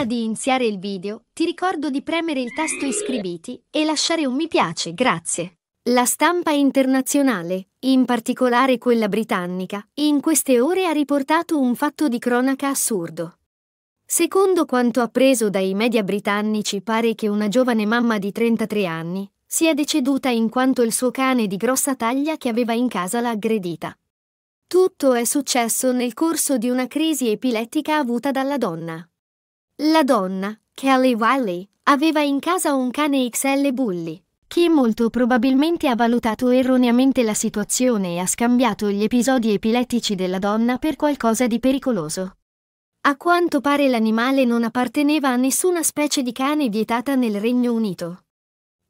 Prima di iniziare il video, ti ricordo di premere il tasto iscriviti e lasciare un mi piace, grazie. La stampa internazionale, in particolare quella britannica, in queste ore ha riportato un fatto di cronaca assurdo. Secondo quanto appreso dai media britannici pare che una giovane mamma di 33 anni sia deceduta in quanto il suo cane di grossa taglia che aveva in casa l'ha aggredita. Tutto è successo nel corso di una crisi epilettica avuta dalla donna. La donna, Kelly Wiley, aveva in casa un cane XL Bully, che molto probabilmente ha valutato erroneamente la situazione e ha scambiato gli episodi epilettici della donna per qualcosa di pericoloso. A quanto pare l'animale non apparteneva a nessuna specie di cane vietata nel Regno Unito.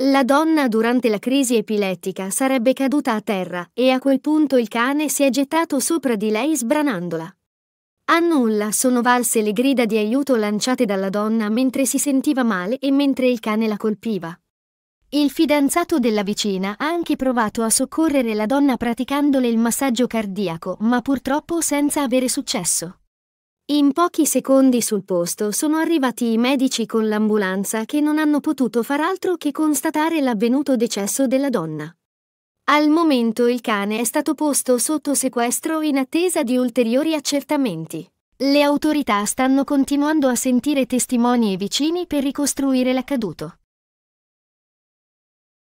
La donna durante la crisi epilettica sarebbe caduta a terra e a quel punto il cane si è gettato sopra di lei sbranandola. A nulla sono valse le grida di aiuto lanciate dalla donna mentre si sentiva male e mentre il cane la colpiva. Il fidanzato della vicina ha anche provato a soccorrere la donna praticandole il massaggio cardiaco, ma purtroppo senza avere successo. In pochi secondi sul posto sono arrivati i medici con l'ambulanza che non hanno potuto far altro che constatare l'avvenuto decesso della donna. Al momento il cane è stato posto sotto sequestro in attesa di ulteriori accertamenti. Le autorità stanno continuando a sentire testimoni e vicini per ricostruire l'accaduto.